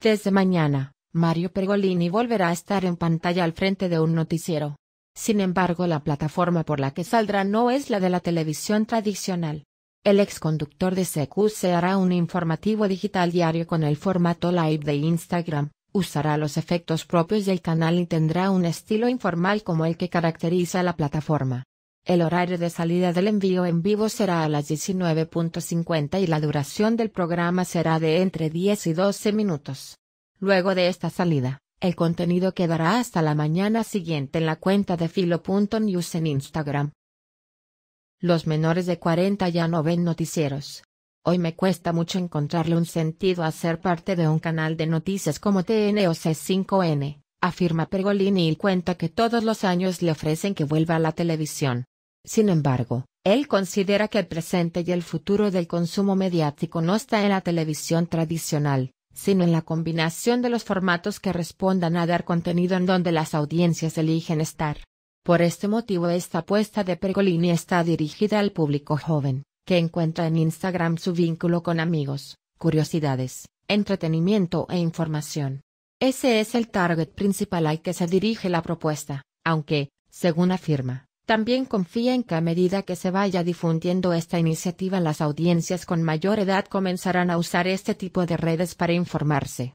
Desde mañana, Mario Pergolini volverá a estar en pantalla al frente de un noticiero. Sin embargo, la plataforma por la que saldrá no es la de la televisión tradicional. El ex conductor de CQ se hará un informativo digital diario con el formato live de Instagram, usará los efectos propios del canal y tendrá un estilo informal como el que caracteriza la plataforma. El horario de salida del envío en vivo será a las 19.50 y la duración del programa será de entre 10 y 12 minutos. Luego de esta salida, el contenido quedará hasta la mañana siguiente en la cuenta de filo.news en Instagram. Los menores de 40 ya no ven noticieros. Hoy me cuesta mucho encontrarle un sentido a ser parte de un canal de noticias como TN o C5N, afirma Pergolini y cuenta que todos los años le ofrecen que vuelva a la televisión. Sin embargo, él considera que el presente y el futuro del consumo mediático no está en la televisión tradicional, sino en la combinación de los formatos que respondan a dar contenido en donde las audiencias eligen estar. Por este motivo esta apuesta de Pergolini está dirigida al público joven, que encuentra en Instagram su vínculo con amigos, curiosidades, entretenimiento e información. Ese es el target principal al que se dirige la propuesta, aunque, según afirma, también confía en que a medida que se vaya difundiendo esta iniciativa las audiencias con mayor edad comenzarán a usar este tipo de redes para informarse.